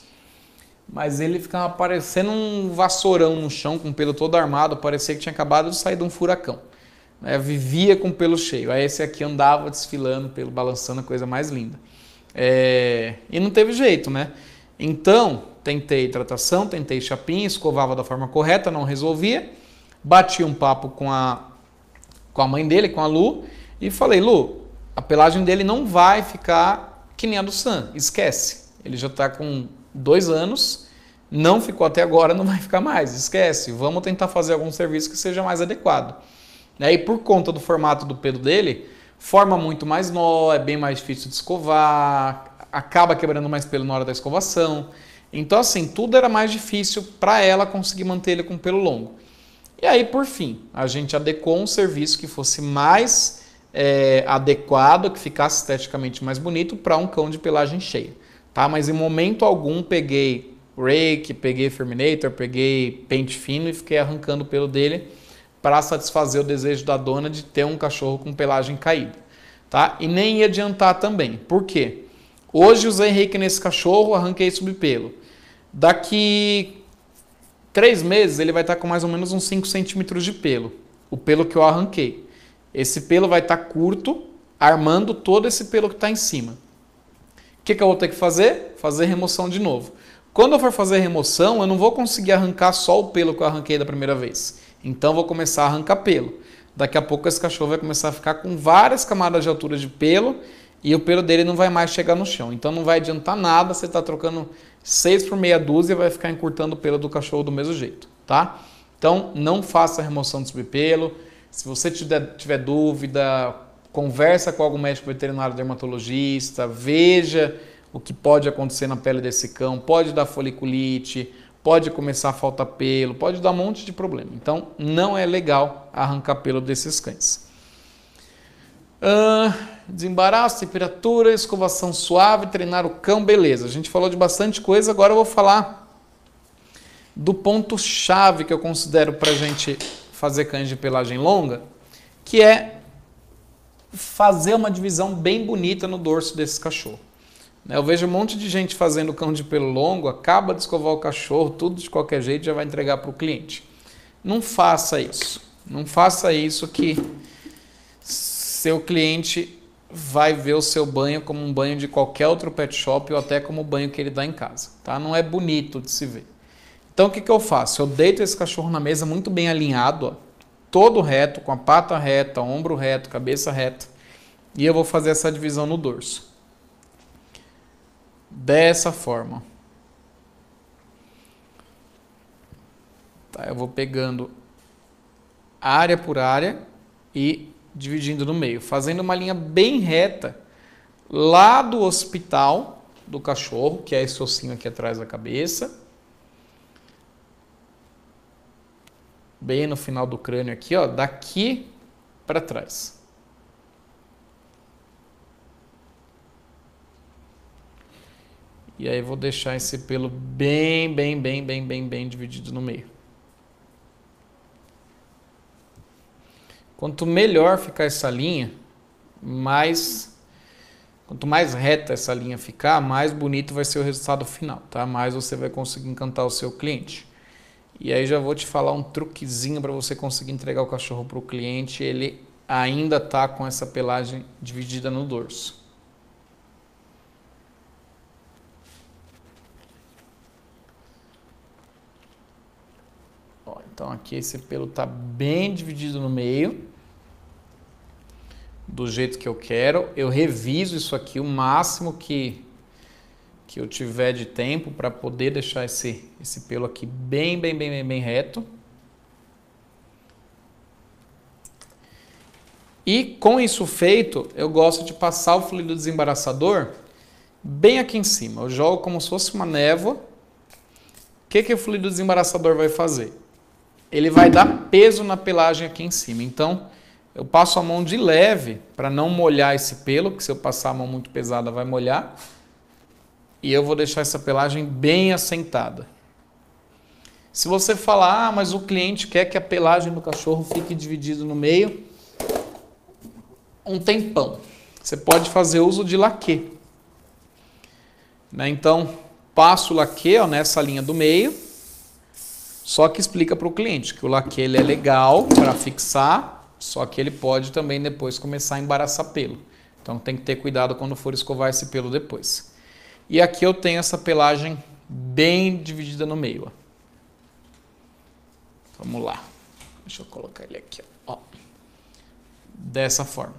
mas ele ficava parecendo um vassourão no chão, com o pelo todo armado, parecia que tinha acabado de sair de um furacão. É, vivia com o pelo cheio. Aí esse aqui andava desfilando, pelo balançando, a coisa mais linda. É... E não teve jeito, né? Então, tentei hidratação, tentei chapinha, escovava da forma correta, não resolvia bati um papo com a, com a mãe dele, com a Lu, e falei, Lu, a pelagem dele não vai ficar que nem a do Sam, esquece. Ele já está com dois anos, não ficou até agora, não vai ficar mais, esquece. Vamos tentar fazer algum serviço que seja mais adequado. E por conta do formato do pelo dele, forma muito mais nó, é bem mais difícil de escovar, acaba quebrando mais pelo na hora da escovação. Então, assim, tudo era mais difícil para ela conseguir manter ele com pelo longo. E aí, por fim, a gente adequou um serviço que fosse mais é, adequado, que ficasse esteticamente mais bonito para um cão de pelagem cheia. Tá? Mas em momento algum peguei rake, peguei Terminator, peguei pente fino e fiquei arrancando o pelo dele para satisfazer o desejo da dona de ter um cachorro com pelagem caída. Tá? E nem ia adiantar também. Por quê? Hoje usei rake nesse cachorro, arranquei subpelo. Daqui Três meses ele vai estar tá com mais ou menos uns 5 centímetros de pelo, o pelo que eu arranquei. Esse pelo vai estar tá curto, armando todo esse pelo que está em cima. O que, que eu vou ter que fazer? Fazer remoção de novo. Quando eu for fazer remoção, eu não vou conseguir arrancar só o pelo que eu arranquei da primeira vez. Então eu vou começar a arrancar pelo. Daqui a pouco esse cachorro vai começar a ficar com várias camadas de altura de pelo e o pelo dele não vai mais chegar no chão. Então não vai adiantar nada você estar tá trocando 6 por meia dúzia vai ficar encurtando o pelo do cachorro do mesmo jeito, tá? Então, não faça a remoção do subpelo. Se você tiver, tiver dúvida, conversa com algum médico veterinário dermatologista, veja o que pode acontecer na pele desse cão. Pode dar foliculite, pode começar a faltar pelo, pode dar um monte de problema. Então, não é legal arrancar pelo desses cães. Uh, desembaraço, temperatura, escovação suave, treinar o cão, beleza. A gente falou de bastante coisa, agora eu vou falar do ponto chave que eu considero para a gente fazer cães de pelagem longa, que é fazer uma divisão bem bonita no dorso desse cachorro. Né. Eu vejo um monte de gente fazendo cão de pelo longo, acaba de escovar o cachorro, tudo de qualquer jeito já vai entregar para o cliente. Não faça isso. Não faça isso que seu cliente vai ver o seu banho como um banho de qualquer outro pet shop ou até como o banho que ele dá em casa, tá? Não é bonito de se ver. Então o que, que eu faço? Eu deito esse cachorro na mesa muito bem alinhado, ó, todo reto, com a pata reta, ombro reto, cabeça reta, e eu vou fazer essa divisão no dorso. Dessa forma. Tá, eu vou pegando área por área e dividindo no meio, fazendo uma linha bem reta lá do hospital do cachorro, que é esse ossinho aqui atrás da cabeça, bem no final do crânio aqui, ó, daqui para trás. E aí vou deixar esse pelo bem, bem, bem, bem, bem, bem dividido no meio. Quanto melhor ficar essa linha, mais quanto mais reta essa linha ficar, mais bonito vai ser o resultado final, tá? Mais você vai conseguir encantar o seu cliente. E aí já vou te falar um truquezinho para você conseguir entregar o cachorro para o cliente, ele ainda tá com essa pelagem dividida no dorso. Ó, então aqui esse pelo tá bem dividido no meio do jeito que eu quero, eu reviso isso aqui o máximo que, que eu tiver de tempo para poder deixar esse, esse pelo aqui bem, bem, bem, bem, bem reto. E com isso feito, eu gosto de passar o fluido desembaraçador bem aqui em cima. Eu jogo como se fosse uma névoa. O que, que o fluido desembaraçador vai fazer? Ele vai dar peso na pelagem aqui em cima. Então, eu passo a mão de leve para não molhar esse pelo, que se eu passar a mão muito pesada vai molhar. E eu vou deixar essa pelagem bem assentada. Se você falar, ah, mas o cliente quer que a pelagem do cachorro fique dividida no meio, um tempão. Você pode fazer uso de laque. Né? Então, passo o laque ó, nessa linha do meio, só que explica para o cliente que o laque ele é legal para fixar, só que ele pode também depois começar a embaraçar pelo. Então tem que ter cuidado quando for escovar esse pelo depois. E aqui eu tenho essa pelagem bem dividida no meio. Ó. Vamos lá. Deixa eu colocar ele aqui. Ó. Dessa forma.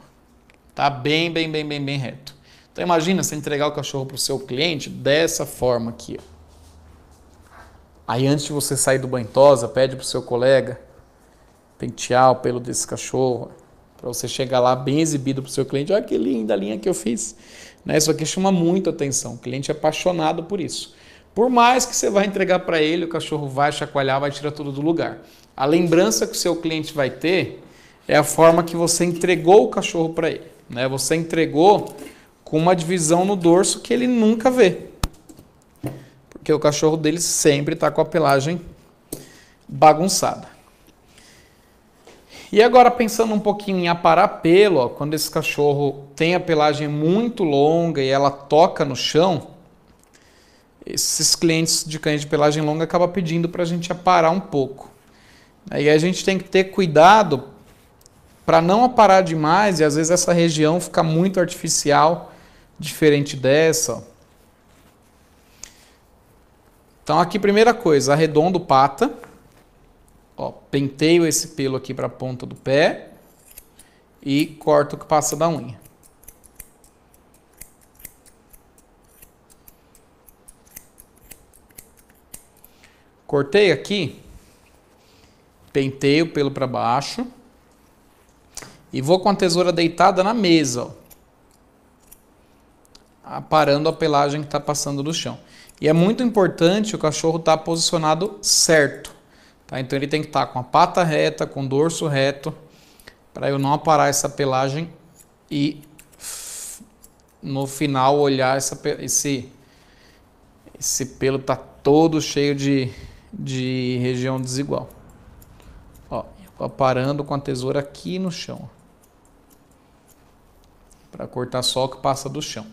Tá bem, bem, bem, bem, bem reto. Então imagina você entregar o cachorro para o seu cliente dessa forma aqui. Ó. Aí antes de você sair do banho tosa, pede para o seu colega pentear o pelo desse cachorro, para você chegar lá bem exibido para o seu cliente. Olha que linda linha que eu fiz. Né? Isso aqui chama muito atenção. O cliente é apaixonado por isso. Por mais que você vá entregar para ele, o cachorro vai chacoalhar, vai tirar tudo do lugar. A lembrança que o seu cliente vai ter é a forma que você entregou o cachorro para ele. Né? Você entregou com uma divisão no dorso que ele nunca vê. Porque o cachorro dele sempre está com a pelagem bagunçada. E agora pensando um pouquinho em aparar ó, quando esse cachorro tem a pelagem muito longa e ela toca no chão, esses clientes de cães de pelagem longa acabam pedindo para a gente aparar um pouco. Aí a gente tem que ter cuidado para não aparar demais e às vezes essa região fica muito artificial, diferente dessa. Ó. Então aqui primeira coisa, arredondo pata. Ó, penteio esse pelo aqui para a ponta do pé e corto o que passa da unha. Cortei aqui, pentei o pelo para baixo e vou com a tesoura deitada na mesa, ó, aparando a pelagem que está passando do chão. E é muito importante o cachorro estar tá posicionado certo. Tá? Então ele tem que estar com a pata reta, com o dorso reto, para eu não aparar essa pelagem e no final olhar essa, esse, esse pelo tá todo cheio de, de região desigual. Ó, aparando com a tesoura aqui no chão. Para cortar só o que passa do chão.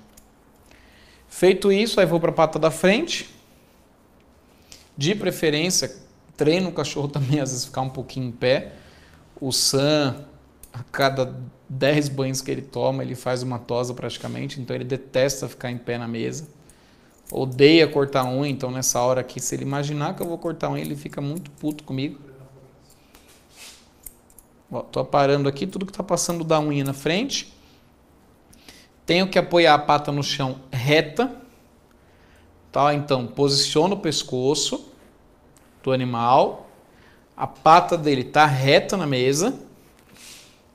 Feito isso, aí vou para a pata da frente. De preferência, treino o cachorro também, às vezes, ficar um pouquinho em pé. O Sam, a cada 10 banhos que ele toma, ele faz uma tosa praticamente, então ele detesta ficar em pé na mesa. Odeia cortar unha, então nessa hora aqui, se ele imaginar que eu vou cortar unha, ele fica muito puto comigo. Ó, tô parando aqui tudo que tá passando da unha na frente. Tenho que apoiar a pata no chão reta. Tá? Então, posiciono o pescoço do animal, a pata dele está reta na mesa,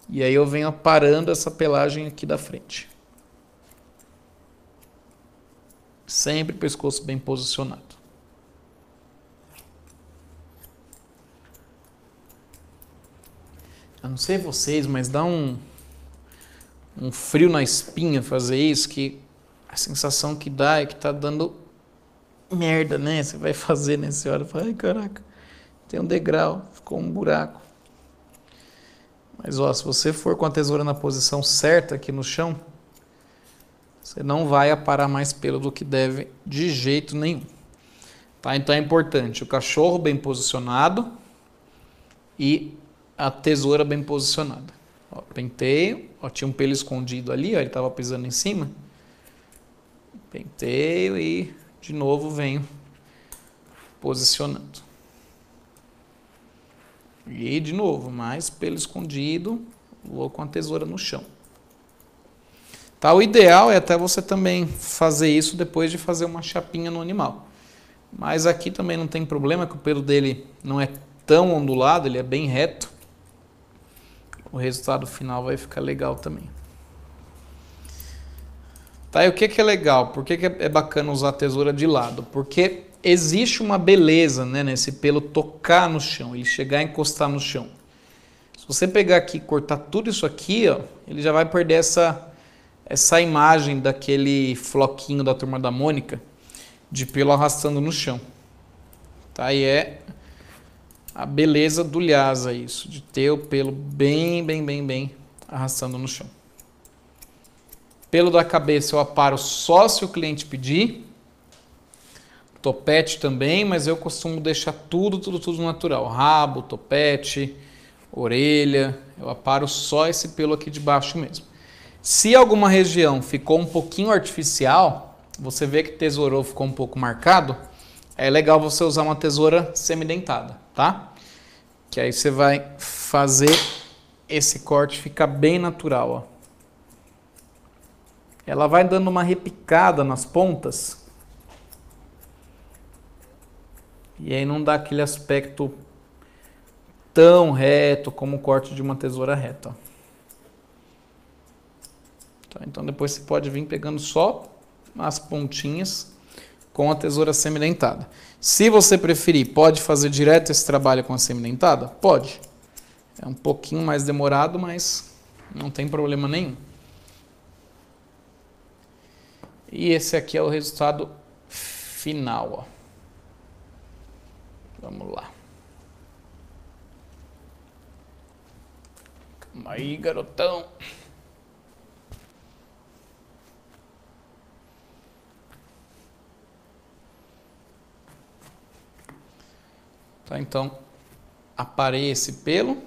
e aí eu venho aparando essa pelagem aqui da frente. Sempre pescoço bem posicionado. Eu não sei vocês, mas dá um, um frio na espinha fazer isso, que a sensação que dá é que está dando merda, né? Você vai fazer nesse hora. Fala, ai caraca, tem um degrau, ficou um buraco. Mas ó, se você for com a tesoura na posição certa aqui no chão, você não vai aparar mais pelo do que deve de jeito nenhum. Tá? Então é importante o cachorro bem posicionado e a tesoura bem posicionada. Ó, penteio, ó, tinha um pelo escondido ali, ó, ele estava pisando em cima. Penteio e de novo venho posicionando. E de novo, mais pelo escondido, vou com a tesoura no chão. Tá, o ideal é até você também fazer isso depois de fazer uma chapinha no animal. Mas aqui também não tem problema, que o pelo dele não é tão ondulado, ele é bem reto. O resultado final vai ficar legal também. Tá? E o que, que é legal? Por que, que é bacana usar a tesoura de lado? Porque existe uma beleza né, nesse pelo tocar no chão, ele chegar a encostar no chão. Se você pegar aqui e cortar tudo isso aqui, ó, ele já vai perder essa, essa imagem daquele floquinho da turma da Mônica de pelo arrastando no chão. Tá? E é a beleza do lhasa isso, de ter o pelo bem, bem, bem, bem arrastando no chão. Pelo da cabeça eu aparo só se o cliente pedir. Topete também, mas eu costumo deixar tudo, tudo, tudo natural. Rabo, topete, orelha. Eu aparo só esse pelo aqui de baixo mesmo. Se alguma região ficou um pouquinho artificial, você vê que tesourou ficou um pouco marcado, é legal você usar uma tesoura semidentada, tá? Que aí você vai fazer esse corte ficar bem natural, ó ela vai dando uma repicada nas pontas. E aí não dá aquele aspecto tão reto como o corte de uma tesoura reta. Tá, então depois você pode vir pegando só as pontinhas com a tesoura semidentada. Se você preferir, pode fazer direto esse trabalho com a semidentada? Pode. É um pouquinho mais demorado, mas não tem problema nenhum. E esse aqui é o resultado final. Ó. Vamos lá. Calma aí, garotão. Tá, então, aparei esse pelo.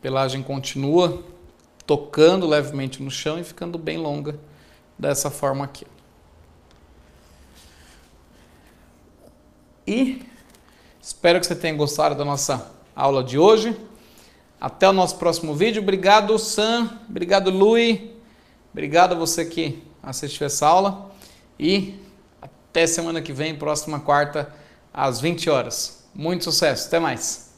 Pelagem continua tocando levemente no chão e ficando bem longa dessa forma aqui. E espero que você tenha gostado da nossa aula de hoje. Até o nosso próximo vídeo. Obrigado, Sam. Obrigado, Lui. Obrigado a você que assistiu essa aula. E até semana que vem, próxima quarta, às 20 horas. Muito sucesso. Até mais.